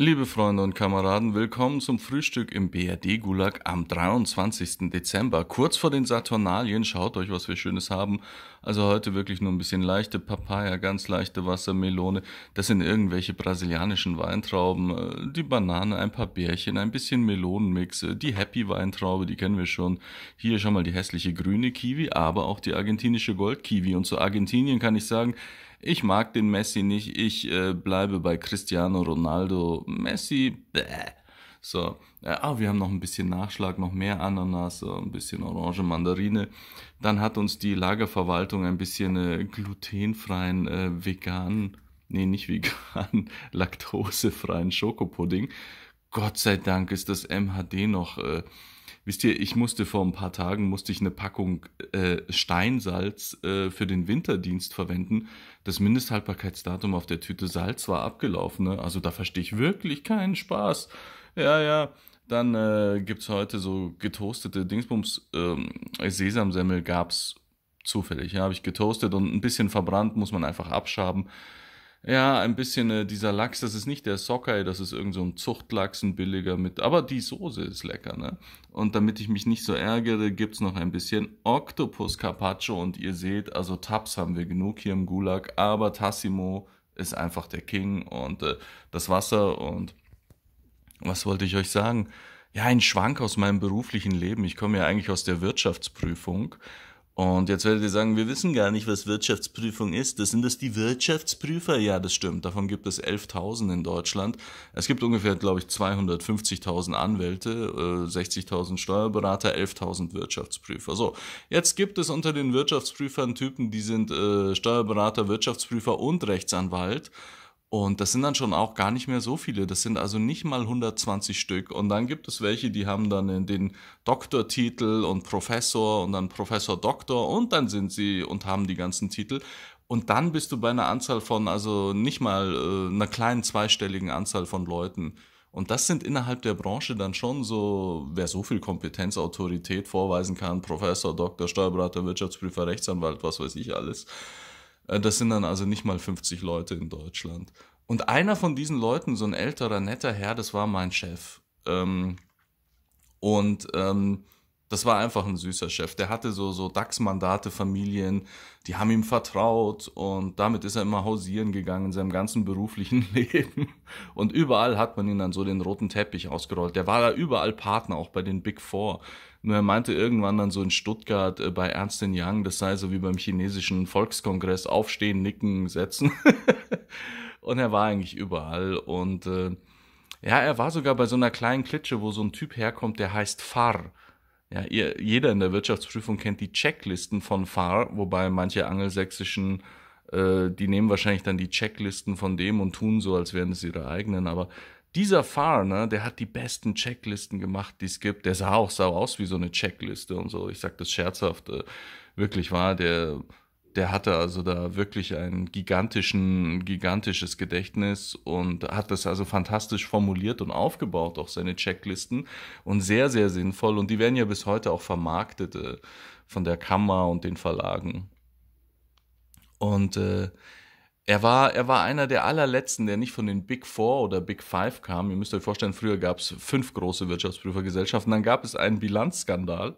Liebe Freunde und Kameraden, willkommen zum Frühstück im BRD Gulag am 23. Dezember. Kurz vor den Saturnalien, schaut euch, was wir Schönes haben. Also heute wirklich nur ein bisschen leichte Papaya, ganz leichte Wassermelone. Das sind irgendwelche brasilianischen Weintrauben, äh, die Banane, ein paar Bärchen, ein bisschen Melonenmix, äh, die Happy Weintraube, die kennen wir schon. Hier schon mal die hässliche grüne Kiwi, aber auch die argentinische Goldkiwi. Und zu Argentinien kann ich sagen, ich mag den Messi nicht, ich äh, bleibe bei Cristiano Ronaldo, Messi, bäh. So, äh, ah, wir haben noch ein bisschen Nachschlag, noch mehr Ananas, so ein bisschen Orange, Mandarine. Dann hat uns die Lagerverwaltung ein bisschen äh, glutenfreien, äh, veganen, nee, nicht vegan, laktosefreien Schokopudding. Gott sei Dank ist das MHD noch äh, Wisst ihr, ich musste vor ein paar Tagen musste ich eine Packung äh, Steinsalz äh, für den Winterdienst verwenden. Das Mindesthaltbarkeitsdatum auf der Tüte Salz war abgelaufen. Ne? Also da verstehe ich wirklich keinen Spaß. Ja, ja. Dann äh, gibt es heute so getoastete Dingsbums. Ähm, Sesamsemmel gab es zufällig. Ja, habe ich getoastet und ein bisschen verbrannt, muss man einfach abschaben. Ja, ein bisschen äh, dieser Lachs, das ist nicht der Sockeye, das ist irgend so ein Zuchtlachs, ein billiger mit, aber die Soße ist lecker, ne? Und damit ich mich nicht so ärgere, gibt's noch ein bisschen Octopus Carpaccio und ihr seht, also Tabs haben wir genug hier im Gulag, aber Tassimo ist einfach der King und äh, das Wasser und was wollte ich euch sagen? Ja, ein Schwank aus meinem beruflichen Leben. Ich komme ja eigentlich aus der Wirtschaftsprüfung und jetzt werdet ihr sagen, wir wissen gar nicht, was Wirtschaftsprüfung ist. Das sind das die Wirtschaftsprüfer? Ja, das stimmt. Davon gibt es 11.000 in Deutschland. Es gibt ungefähr, glaube ich, 250.000 Anwälte, 60.000 äh, Steuerberater, 11.000 Wirtschaftsprüfer. So, jetzt gibt es unter den Wirtschaftsprüfern Typen, die sind äh, Steuerberater, Wirtschaftsprüfer und Rechtsanwalt. Und das sind dann schon auch gar nicht mehr so viele. Das sind also nicht mal 120 Stück. Und dann gibt es welche, die haben dann den Doktortitel und Professor und dann Professor Doktor und dann sind sie und haben die ganzen Titel. Und dann bist du bei einer Anzahl von, also nicht mal äh, einer kleinen zweistelligen Anzahl von Leuten. Und das sind innerhalb der Branche dann schon so, wer so viel Kompetenz, Autorität vorweisen kann, Professor, Doktor, Steuerberater, Wirtschaftsprüfer, Rechtsanwalt, was weiß ich alles. Äh, das sind dann also nicht mal 50 Leute in Deutschland. Und einer von diesen Leuten, so ein älterer, netter Herr, das war mein Chef. Ähm, und ähm, das war einfach ein süßer Chef. Der hatte so, so DAX-Mandate, Familien, die haben ihm vertraut und damit ist er immer hausieren gegangen in seinem ganzen beruflichen Leben. Und überall hat man ihn dann so den roten Teppich ausgerollt. Der war da überall Partner, auch bei den Big Four. Nur er meinte irgendwann dann so in Stuttgart äh, bei Ernst Young, das sei so wie beim chinesischen Volkskongress, aufstehen, nicken, setzen. und er war eigentlich überall und äh, ja, er war sogar bei so einer kleinen Klitsche, wo so ein Typ herkommt, der heißt Farr ja, ihr, jeder in der Wirtschaftsprüfung kennt die Checklisten von FAR, wobei manche angelsächsischen, äh, die nehmen wahrscheinlich dann die Checklisten von dem und tun so, als wären es ihre eigenen. Aber dieser FAR, ne, der hat die besten Checklisten gemacht, die es gibt. Der sah auch sau aus wie so eine Checkliste und so. Ich sag das scherzhaft, äh, wirklich wahr, der der hatte also da wirklich ein gigantischen, gigantisches Gedächtnis und hat das also fantastisch formuliert und aufgebaut, auch seine Checklisten und sehr, sehr sinnvoll. Und die werden ja bis heute auch vermarktet äh, von der Kammer und den Verlagen. Und äh, er war, er war einer der allerletzten, der nicht von den Big Four oder Big Five kam. Ihr müsst euch vorstellen, früher gab es fünf große Wirtschaftsprüfergesellschaften. Dann gab es einen Bilanzskandal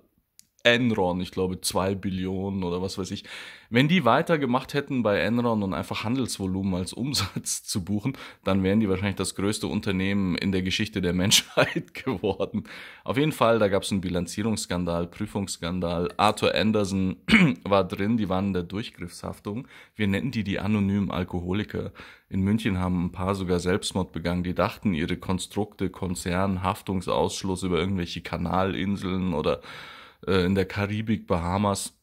Enron, ich glaube zwei Billionen oder was weiß ich, wenn die weitergemacht hätten bei Enron und einfach Handelsvolumen als Umsatz zu buchen, dann wären die wahrscheinlich das größte Unternehmen in der Geschichte der Menschheit geworden. Auf jeden Fall, da gab es einen Bilanzierungsskandal, Prüfungsskandal. Arthur Anderson war drin, die waren in der Durchgriffshaftung. Wir nennen die die anonymen Alkoholiker. In München haben ein paar sogar Selbstmord begangen. Die dachten, ihre Konstrukte, Konzern, Haftungsausschluss über irgendwelche Kanalinseln oder äh, in der Karibik, Bahamas.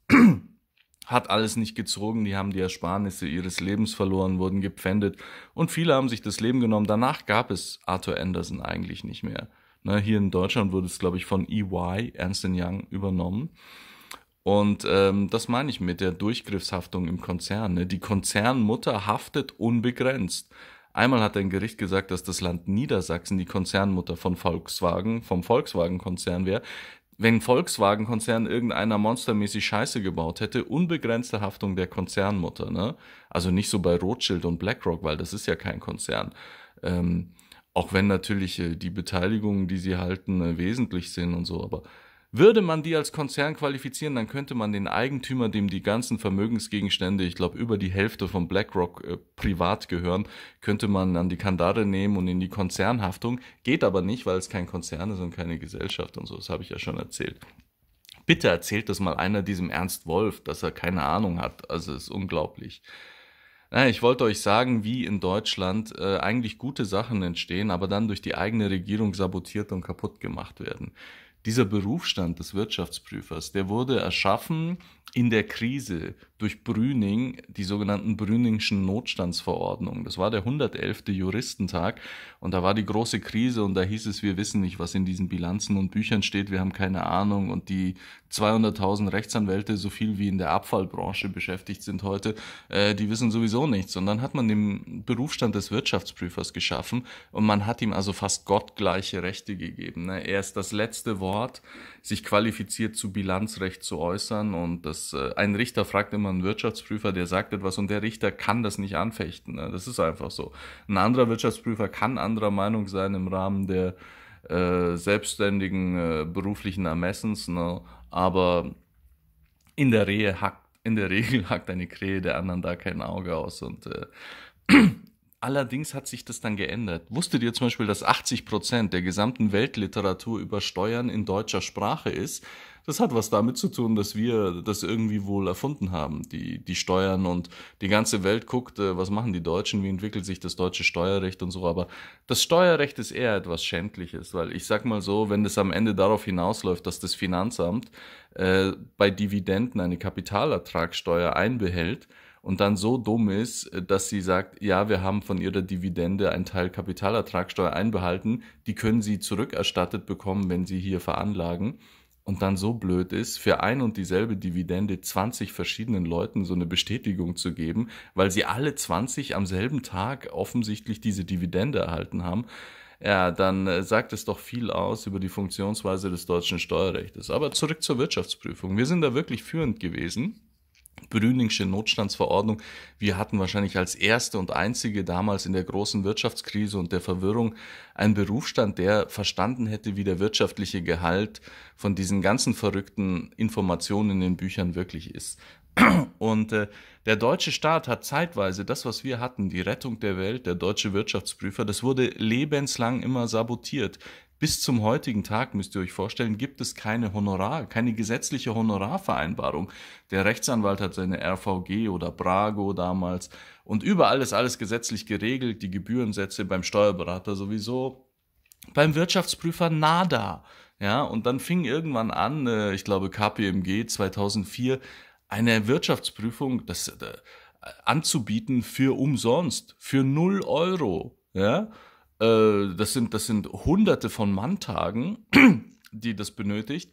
Hat alles nicht gezogen, die haben die Ersparnisse ihres Lebens verloren, wurden gepfändet und viele haben sich das Leben genommen. Danach gab es Arthur Anderson eigentlich nicht mehr. Ne, hier in Deutschland wurde es, glaube ich, von EY, Ernst Young, übernommen. Und ähm, das meine ich mit der Durchgriffshaftung im Konzern. Ne? Die Konzernmutter haftet unbegrenzt. Einmal hat ein Gericht gesagt, dass das Land Niedersachsen die Konzernmutter von Volkswagen, vom Volkswagen-Konzern wäre. Wenn Volkswagen-Konzern irgendeiner monstermäßig Scheiße gebaut hätte, unbegrenzte Haftung der Konzernmutter. Ne? Also nicht so bei Rothschild und BlackRock, weil das ist ja kein Konzern. Ähm, auch wenn natürlich äh, die Beteiligungen, die sie halten, äh, wesentlich sind und so, aber würde man die als Konzern qualifizieren, dann könnte man den Eigentümer, dem die ganzen Vermögensgegenstände, ich glaube über die Hälfte von BlackRock äh, privat gehören, könnte man an die Kandare nehmen und in die Konzernhaftung. Geht aber nicht, weil es kein Konzern ist und keine Gesellschaft und so. Das habe ich ja schon erzählt. Bitte erzählt das mal einer diesem Ernst Wolf, dass er keine Ahnung hat. Also ist unglaublich. Naja, ich wollte euch sagen, wie in Deutschland äh, eigentlich gute Sachen entstehen, aber dann durch die eigene Regierung sabotiert und kaputt gemacht werden. Dieser Berufsstand des Wirtschaftsprüfers, der wurde erschaffen in der Krise durch Brüning die sogenannten Brüningschen Notstandsverordnungen. Das war der 111. Juristentag und da war die große Krise und da hieß es, wir wissen nicht, was in diesen Bilanzen und Büchern steht, wir haben keine Ahnung und die 200.000 Rechtsanwälte, so viel wie in der Abfallbranche beschäftigt sind heute, äh, die wissen sowieso nichts. Und dann hat man den Berufsstand des Wirtschaftsprüfers geschaffen und man hat ihm also fast gottgleiche Rechte gegeben. Ne? Er ist das letzte Wort, sich qualifiziert zu Bilanzrecht zu äußern und das dass äh, ein Richter fragt immer einen Wirtschaftsprüfer, der sagt etwas und der Richter kann das nicht anfechten. Ne? Das ist einfach so. Ein anderer Wirtschaftsprüfer kann anderer Meinung sein im Rahmen der äh, selbstständigen äh, beruflichen Ermessens, ne? aber in der, Rehe hackt, in der Regel hackt eine Krähe der anderen da kein Auge aus und äh, Allerdings hat sich das dann geändert. Wusstet ihr zum Beispiel, dass 80 Prozent der gesamten Weltliteratur über Steuern in deutscher Sprache ist? Das hat was damit zu tun, dass wir das irgendwie wohl erfunden haben, die, die Steuern und die ganze Welt guckt, äh, was machen die Deutschen, wie entwickelt sich das deutsche Steuerrecht und so. Aber das Steuerrecht ist eher etwas Schändliches, weil ich sag mal so, wenn es am Ende darauf hinausläuft, dass das Finanzamt äh, bei Dividenden eine Kapitalertragssteuer einbehält, und dann so dumm ist, äh, dass sie sagt, ja, wir haben von ihrer Dividende einen Teil Kapitalertragsteuer einbehalten, die können sie zurückerstattet bekommen, wenn sie hier veranlagen. Und dann so blöd ist, für ein und dieselbe Dividende 20 verschiedenen Leuten so eine Bestätigung zu geben, weil sie alle 20 am selben Tag offensichtlich diese Dividende erhalten haben. Ja, dann äh, sagt es doch viel aus über die Funktionsweise des deutschen Steuerrechts. Aber zurück zur Wirtschaftsprüfung. Wir sind da wirklich führend gewesen. Brüningsche Notstandsverordnung. Wir hatten wahrscheinlich als erste und einzige damals in der großen Wirtschaftskrise und der Verwirrung einen Berufsstand, der verstanden hätte, wie der wirtschaftliche Gehalt von diesen ganzen verrückten Informationen in den Büchern wirklich ist. Und äh, der deutsche Staat hat zeitweise das, was wir hatten, die Rettung der Welt, der deutsche Wirtschaftsprüfer, das wurde lebenslang immer sabotiert. Bis zum heutigen Tag, müsst ihr euch vorstellen, gibt es keine Honorar, keine gesetzliche Honorarvereinbarung. Der Rechtsanwalt hat seine RVG oder Brago damals und überall ist alles gesetzlich geregelt, die Gebührensätze beim Steuerberater sowieso, beim Wirtschaftsprüfer nada. Ja, und dann fing irgendwann an, äh, ich glaube KPMG 2004, eine Wirtschaftsprüfung das, äh, anzubieten für umsonst, für 0 Euro. Ja, äh, das, sind, das sind hunderte von Manntagen, die das benötigt.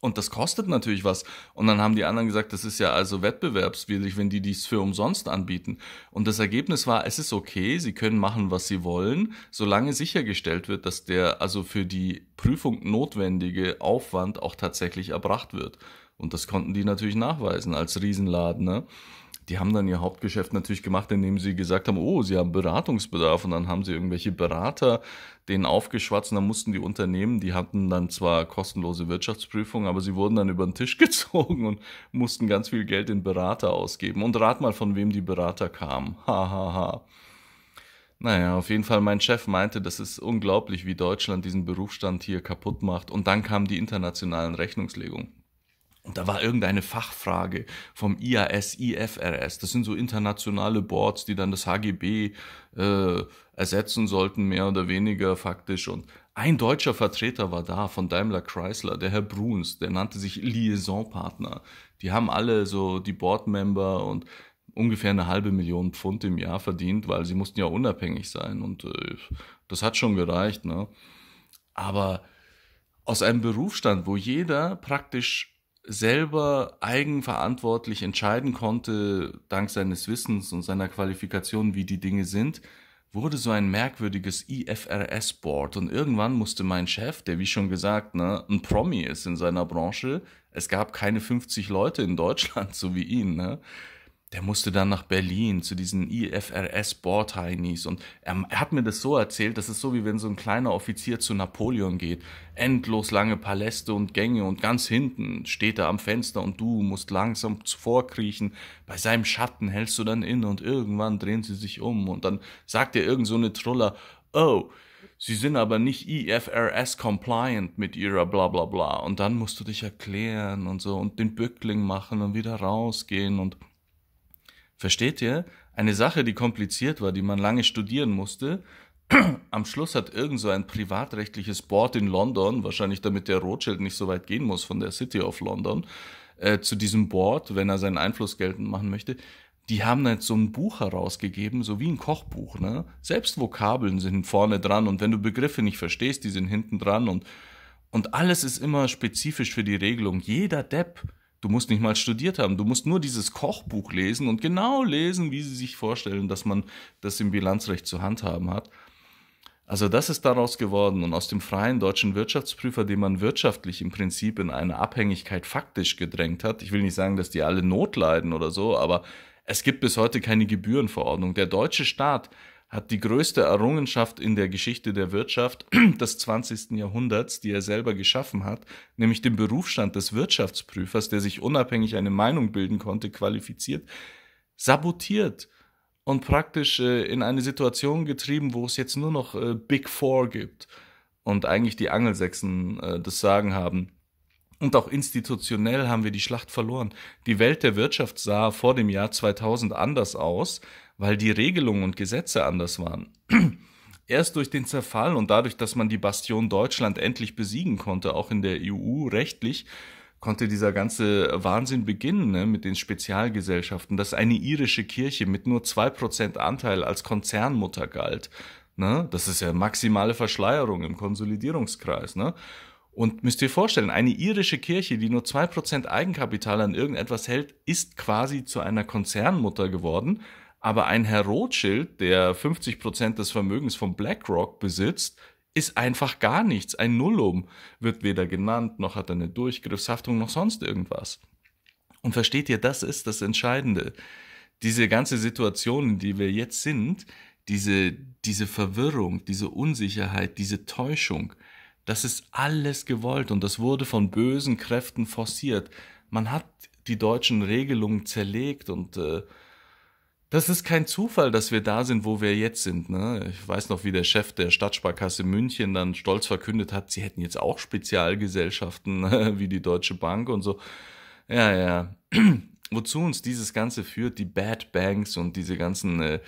Und das kostet natürlich was. Und dann haben die anderen gesagt, das ist ja also wettbewerbswidrig, wenn die dies für umsonst anbieten. Und das Ergebnis war, es ist okay, sie können machen, was sie wollen, solange sichergestellt wird, dass der also für die Prüfung notwendige Aufwand auch tatsächlich erbracht wird. Und das konnten die natürlich nachweisen als Riesenladen. Ne? die haben dann ihr Hauptgeschäft natürlich gemacht, indem sie gesagt haben, oh, sie haben Beratungsbedarf und dann haben sie irgendwelche Berater denen aufgeschwatzt und dann mussten die Unternehmen, die hatten dann zwar kostenlose Wirtschaftsprüfungen, aber sie wurden dann über den Tisch gezogen und mussten ganz viel Geld in Berater ausgeben. Und rat mal, von wem die Berater kamen. Hahaha. Ha, ha. Naja, auf jeden Fall, mein Chef meinte, das ist unglaublich, wie Deutschland diesen Berufsstand hier kaputt macht. Und dann kamen die internationalen Rechnungslegungen. Und da war irgendeine Fachfrage vom IAS, IFRS. Das sind so internationale Boards, die dann das HGB äh, ersetzen sollten, mehr oder weniger faktisch. Und ein deutscher Vertreter war da von Daimler Chrysler, der Herr Bruns, der nannte sich Liaison-Partner. Die haben alle so die Board-Member und ungefähr eine halbe Million Pfund im Jahr verdient, weil sie mussten ja unabhängig sein. Und äh, das hat schon gereicht. Ne? Aber aus einem Berufsstand, wo jeder praktisch selber eigenverantwortlich entscheiden konnte, dank seines Wissens und seiner Qualifikation, wie die Dinge sind, wurde so ein merkwürdiges IFRS-Board. Und irgendwann musste mein Chef, der wie schon gesagt, ne, ein Promi ist in seiner Branche, es gab keine 50 Leute in Deutschland, so wie ihn, ne, der musste dann nach Berlin zu diesen IFRS-Board-Heinis und er, er, hat mir das so erzählt, das ist so wie wenn so ein kleiner Offizier zu Napoleon geht. Endlos lange Paläste und Gänge und ganz hinten steht er am Fenster und du musst langsam vorkriechen. Bei seinem Schatten hältst du dann inne und irgendwann drehen sie sich um und dann sagt dir irgend so eine Troller, oh, Sie sind aber nicht IFRS compliant mit ihrer bla bla bla. Und dann musst du dich erklären und so und den Bückling machen und wieder rausgehen und Versteht ihr? Eine Sache, die kompliziert war, die man lange studieren musste. Am Schluss hat irgend so ein privatrechtliches Board in London, wahrscheinlich damit der Rothschild nicht so weit gehen muss von der City of London, äh, zu diesem Board, wenn er seinen Einfluss geltend machen möchte, die haben halt so ein Buch herausgegeben, so wie ein Kochbuch. Ne? Selbst Vokabeln sind vorne dran und wenn du Begriffe nicht verstehst, die sind hinten dran und, und alles ist immer spezifisch für die Regelung. Jeder Depp Du musst nicht mal studiert haben. Du musst nur dieses Kochbuch lesen und genau lesen, wie sie sich vorstellen, dass man das im Bilanzrecht zu handhaben hat. Also das ist daraus geworden und aus dem freien deutschen Wirtschaftsprüfer, den man wirtschaftlich im Prinzip in eine Abhängigkeit faktisch gedrängt hat. Ich will nicht sagen, dass die alle Not leiden oder so, aber es gibt bis heute keine Gebührenverordnung. Der deutsche Staat hat die größte Errungenschaft in der Geschichte der Wirtschaft des 20. Jahrhunderts, die er selber geschaffen hat, nämlich den Berufsstand des Wirtschaftsprüfers, der sich unabhängig eine Meinung bilden konnte, qualifiziert, sabotiert und praktisch äh, in eine Situation getrieben, wo es jetzt nur noch äh, Big Four gibt und eigentlich die Angelsächsen äh, das Sagen haben. Und auch institutionell haben wir die Schlacht verloren. Die Welt der Wirtschaft sah vor dem Jahr 2000 anders aus weil die Regelungen und Gesetze anders waren. Erst durch den Zerfall und dadurch, dass man die Bastion Deutschland endlich besiegen konnte, auch in der EU rechtlich, konnte dieser ganze Wahnsinn beginnen ne, mit den Spezialgesellschaften, dass eine irische Kirche mit nur 2% Anteil als Konzernmutter galt. Ne? Das ist ja maximale Verschleierung im Konsolidierungskreis. Ne? Und müsst ihr vorstellen, eine irische Kirche, die nur 2% Eigenkapital an irgendetwas hält, ist quasi zu einer Konzernmutter geworden aber ein Herr Rothschild, der 50 Prozent des Vermögens von BlackRock besitzt, ist einfach gar nichts. Ein Nullum wird weder genannt, noch hat er eine Durchgriffshaftung, noch sonst irgendwas. Und versteht ihr, das ist das Entscheidende. Diese ganze Situation, in die wir jetzt sind, diese, diese Verwirrung, diese Unsicherheit, diese Täuschung, das ist alles gewollt und das wurde von bösen Kräften forciert. Man hat die deutschen Regelungen zerlegt und äh, das ist kein Zufall, dass wir da sind, wo wir jetzt sind. Ne? Ich weiß noch, wie der Chef der Stadtsparkasse München dann stolz verkündet hat, sie hätten jetzt auch Spezialgesellschaften ne, wie die Deutsche Bank und so. Ja, ja. Wozu uns dieses Ganze führt, die Bad Banks und diese ganzen äh,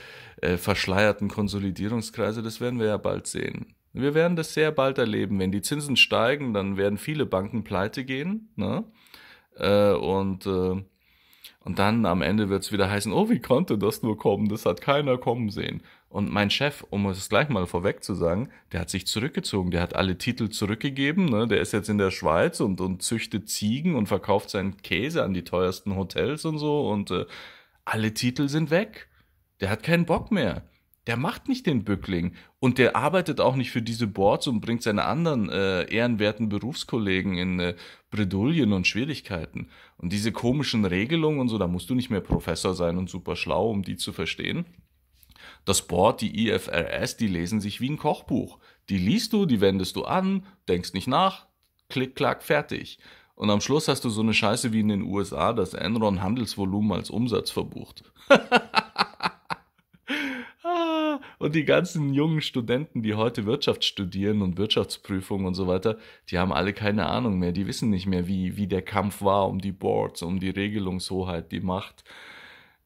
äh, verschleierten Konsolidierungskreise, das werden wir ja bald sehen. Wir werden das sehr bald erleben. Wenn die Zinsen steigen, dann werden viele Banken pleite gehen. Ne? Äh, und äh, und dann am Ende wird es wieder heißen, oh, wie konnte das nur kommen? Das hat keiner kommen sehen. Und mein Chef, um es gleich mal vorweg zu sagen, der hat sich zurückgezogen, der hat alle Titel zurückgegeben, ne? der ist jetzt in der Schweiz und, und züchtet Ziegen und verkauft seinen Käse an die teuersten Hotels und so und äh, alle Titel sind weg. Der hat keinen Bock mehr der macht nicht den Bückling und der arbeitet auch nicht für diese Boards und bringt seine anderen äh, ehrenwerten Berufskollegen in äh, Bredouillen und Schwierigkeiten. Und diese komischen Regelungen und so, da musst du nicht mehr Professor sein und super schlau, um die zu verstehen. Das Board, die IFRS, die lesen sich wie ein Kochbuch. Die liest du, die wendest du an, denkst nicht nach, klick, klack, fertig. Und am Schluss hast du so eine Scheiße wie in den USA, dass Enron Handelsvolumen als Umsatz verbucht. Und die ganzen jungen Studenten, die heute Wirtschaft studieren und Wirtschaftsprüfung und so weiter, die haben alle keine Ahnung mehr. Die wissen nicht mehr, wie, wie der Kampf war um die Boards, um die Regelungshoheit, die Macht,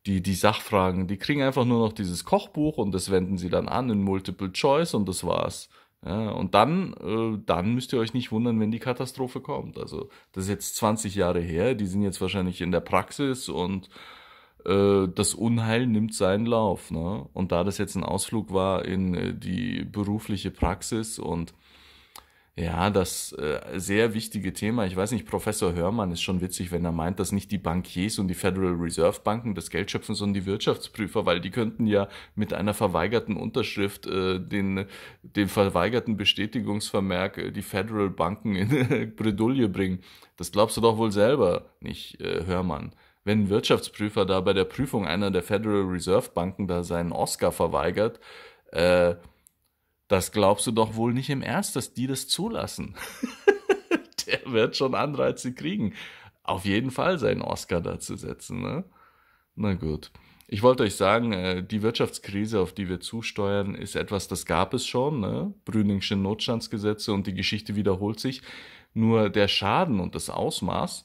die, die Sachfragen. Die kriegen einfach nur noch dieses Kochbuch und das wenden sie dann an in Multiple Choice und das war's. Ja, und dann, äh, dann müsst ihr euch nicht wundern, wenn die Katastrophe kommt. Also das ist jetzt 20 Jahre her, die sind jetzt wahrscheinlich in der Praxis und äh, das Unheil nimmt seinen Lauf. Ne? Und da das jetzt ein Ausflug war in äh, die berufliche Praxis und ja, das äh, sehr wichtige Thema. Ich weiß nicht, Professor Hörmann ist schon witzig, wenn er meint, dass nicht die Bankiers und die Federal Reserve Banken das Geld schöpfen, sondern die Wirtschaftsprüfer, weil die könnten ja mit einer verweigerten Unterschrift äh, den, den verweigerten Bestätigungsvermerk äh, die Federal Banken in Bredouille bringen. Das glaubst du doch wohl selber, nicht äh, Hörmann wenn ein Wirtschaftsprüfer da bei der Prüfung einer der Federal Reserve Banken da seinen Oscar verweigert, äh, das glaubst du doch wohl nicht im Ernst, dass die das zulassen. der wird schon Anreize kriegen, auf jeden Fall seinen Oscar da zu setzen. Ne? Na gut. Ich wollte euch sagen, äh, die Wirtschaftskrise, auf die wir zusteuern, ist etwas, das gab es schon. Ne? Brüningsche Notstandsgesetze und die Geschichte wiederholt sich. Nur der Schaden und das Ausmaß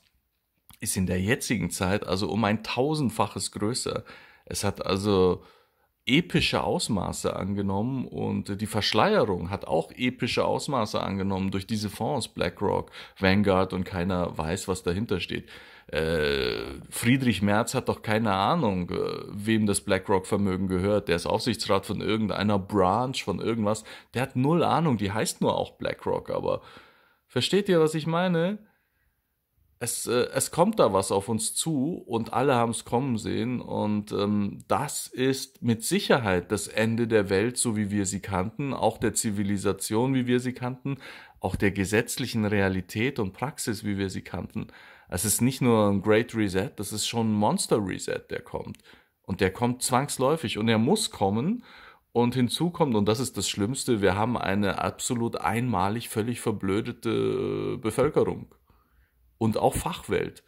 ist in der jetzigen Zeit also um ein tausendfaches größer. Es hat also epische Ausmaße angenommen und die Verschleierung hat auch epische Ausmaße angenommen durch diese Fonds BlackRock, Vanguard und keiner weiß, was dahinter steht. Äh, Friedrich Merz hat doch keine Ahnung, äh, wem das BlackRock-Vermögen gehört. Der ist Aufsichtsrat von irgendeiner Branch, von irgendwas. Der hat null Ahnung, die heißt nur auch BlackRock, aber versteht ihr, was ich meine? es, äh, es kommt da was auf uns zu und alle haben es kommen sehen. Und ähm, das ist mit Sicherheit das Ende der Welt, so wie wir sie kannten, auch der Zivilisation, wie wir sie kannten, auch der gesetzlichen Realität und Praxis, wie wir sie kannten. Es ist nicht nur ein Great Reset, das ist schon ein Monster Reset, der kommt. Und der kommt zwangsläufig und er muss kommen. Und hinzu kommt, und das ist das Schlimmste, wir haben eine absolut einmalig völlig verblödete äh, Bevölkerung und auch Fachwelt.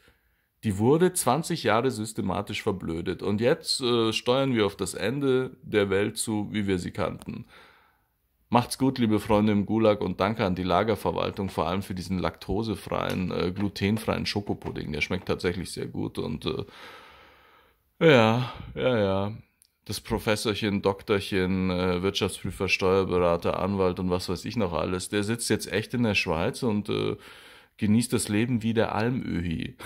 Die wurde 20 Jahre systematisch verblödet und jetzt äh, steuern wir auf das Ende der Welt zu, wie wir sie kannten. Macht's gut, liebe Freunde im Gulag und danke an die Lagerverwaltung, vor allem für diesen laktosefreien, äh, glutenfreien Schokopudding. Der schmeckt tatsächlich sehr gut und äh, ja, ja, ja. Das Professorchen, Doktorchen, äh, Wirtschaftsprüfer, Steuerberater, Anwalt und was weiß ich noch alles, der sitzt jetzt echt in der Schweiz und äh, genießt das Leben wie der Almöhi.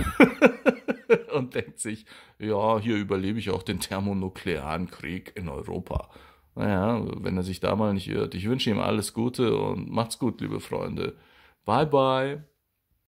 und denkt sich, ja, hier überlebe ich auch den thermonuklearen Krieg in Europa. Naja, wenn er sich da mal nicht irrt. Ich wünsche ihm alles Gute und macht's gut, liebe Freunde. Bye, bye.